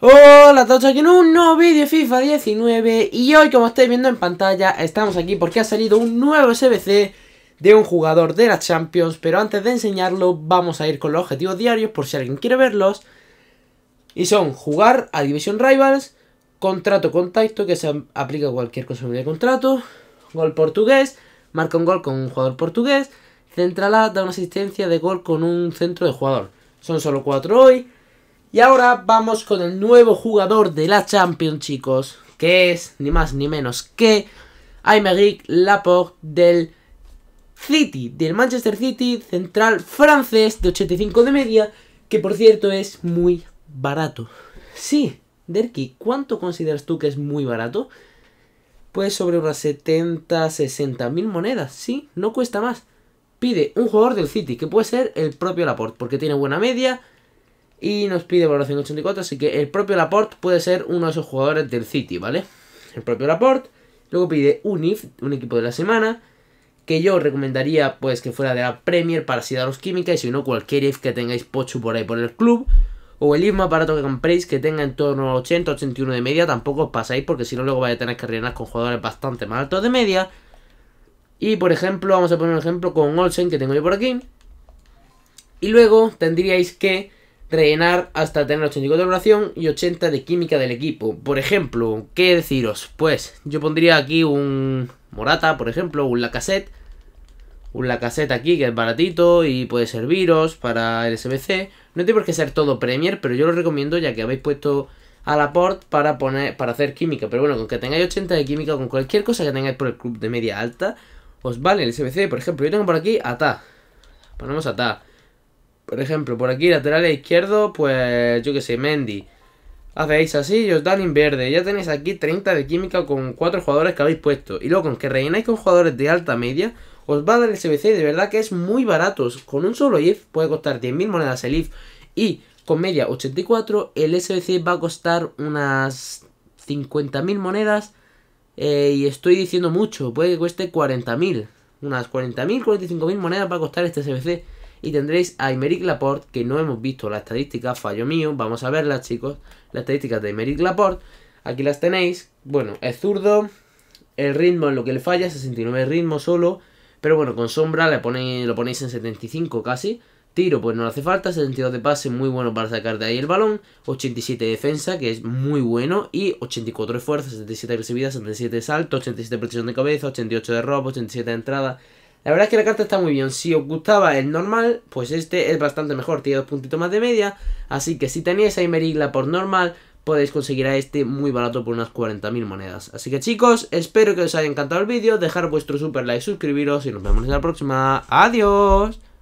Hola a todos, aquí en un nuevo vídeo FIFA 19 Y hoy como estáis viendo en pantalla estamos aquí porque ha salido un nuevo SBC de un jugador de la Champions Pero antes de enseñarlo vamos a ir con los objetivos diarios por si alguien quiere verlos Y son jugar a Division Rivals, contrato contacto que se aplica a cualquier cosa de contrato Gol portugués, marca un gol con un jugador portugués centralada da una asistencia de gol con un centro de jugador Son solo cuatro hoy y ahora vamos con el nuevo jugador de la Champions, chicos, que es ni más ni menos que Aymeric Laporte del City, del Manchester City, central francés de 85 de media, que por cierto es muy barato. Sí, Derki, ¿cuánto consideras tú que es muy barato? Pues sobre unas 70, 60 mil monedas, sí, no cuesta más. Pide un jugador del City, que puede ser el propio Laporte, porque tiene buena media, y nos pide valoración 84, así que el propio Laporte puede ser uno de esos jugadores del City, ¿vale? El propio Laporte, luego pide un IF, un equipo de la semana, que yo recomendaría pues que fuera de la Premier para si química y si no cualquier IF que tengáis pocho por ahí por el club, o el IF más barato que compréis que tenga en torno a 80, 81 de media, tampoco os pasáis porque si no luego vais a tener que rellenar con jugadores bastante más altos de media. Y por ejemplo, vamos a poner un ejemplo con Olsen que tengo yo por aquí. Y luego tendríais que Rellenar hasta tener 84 de duración y 80 de química del equipo. Por ejemplo, ¿qué deciros? Pues yo pondría aquí un Morata, por ejemplo, un Lacassette. Un Lacassette aquí que es baratito y puede serviros para el SBC. No tiene por qué ser todo Premier, pero yo lo recomiendo ya que habéis puesto a la port para, poner, para hacer química. Pero bueno, con que tengáis 80 de química, con cualquier cosa que tengáis por el club de media alta, os vale el SBC. Por ejemplo, yo tengo por aquí ATA. Ponemos ATA. Por ejemplo, por aquí, lateral izquierdo, pues yo que sé, Mendy. Hacéis así y os dan en verde. Ya tenéis aquí 30 de química con 4 jugadores que habéis puesto. Y luego, con aunque rellenáis con jugadores de alta media, os va a dar el SBC de verdad que es muy barato. Con un solo IF puede costar 10.000 monedas el IF. Y con media 84, el SBC va a costar unas 50.000 monedas. Eh, y estoy diciendo mucho, puede que cueste 40.000. Unas 40.000, 45.000 monedas va a costar este SBC. Y tendréis a Imeric Laporte, que no hemos visto la estadística, fallo mío. Vamos a verla chicos. la estadísticas de Imeric Laporte. Aquí las tenéis. Bueno, es zurdo. El ritmo en lo que le falla, 69 ritmo solo. Pero bueno, con sombra le pone, lo ponéis en 75 casi. Tiro, pues no le hace falta. 72 de pase, muy bueno para sacar de ahí el balón. 87 de defensa, que es muy bueno. Y 84 de fuerza, 77 de agresividad, 77 de salto, 87 de presión de cabeza, 88 de robo, 87 de entrada, la verdad es que la carta está muy bien. Si os gustaba el normal, pues este es bastante mejor. Tiene dos puntitos más de media. Así que si tenéis a Imerigla por normal, podéis conseguir a este muy barato por unas 40.000 monedas. Así que chicos, espero que os haya encantado el vídeo. Dejar vuestro super like, suscribiros y nos vemos en la próxima. ¡Adiós!